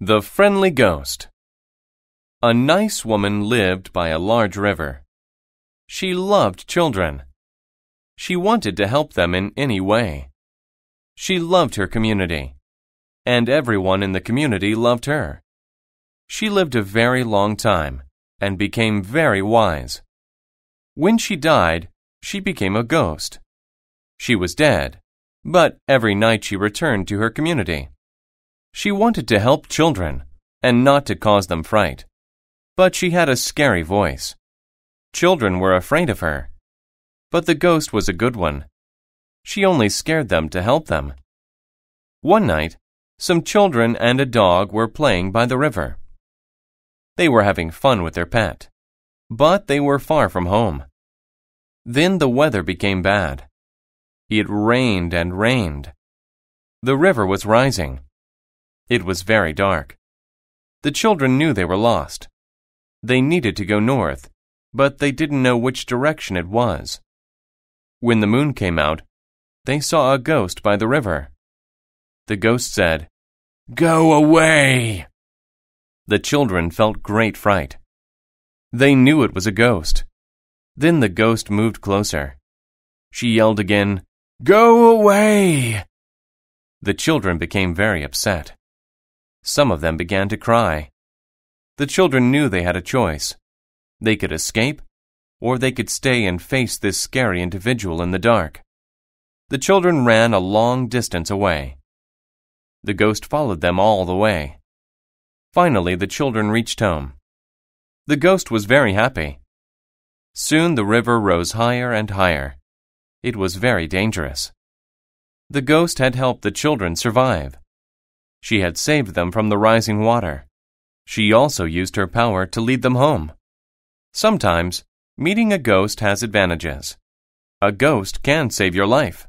The Friendly Ghost A nice woman lived by a large river. She loved children. She wanted to help them in any way. She loved her community. And everyone in the community loved her. She lived a very long time and became very wise. When she died, she became a ghost. She was dead, but every night she returned to her community. She wanted to help children and not to cause them fright. But she had a scary voice. Children were afraid of her. But the ghost was a good one. She only scared them to help them. One night, some children and a dog were playing by the river. They were having fun with their pet. But they were far from home. Then the weather became bad. It rained and rained. The river was rising. It was very dark. The children knew they were lost. They needed to go north, but they didn't know which direction it was. When the moon came out, they saw a ghost by the river. The ghost said, Go away! The children felt great fright. They knew it was a ghost. Then the ghost moved closer. She yelled again, Go away! The children became very upset. Some of them began to cry. The children knew they had a choice. They could escape, or they could stay and face this scary individual in the dark. The children ran a long distance away. The ghost followed them all the way. Finally, the children reached home. The ghost was very happy. Soon the river rose higher and higher. It was very dangerous. The ghost had helped the children survive. She had saved them from the rising water. She also used her power to lead them home. Sometimes, meeting a ghost has advantages. A ghost can save your life.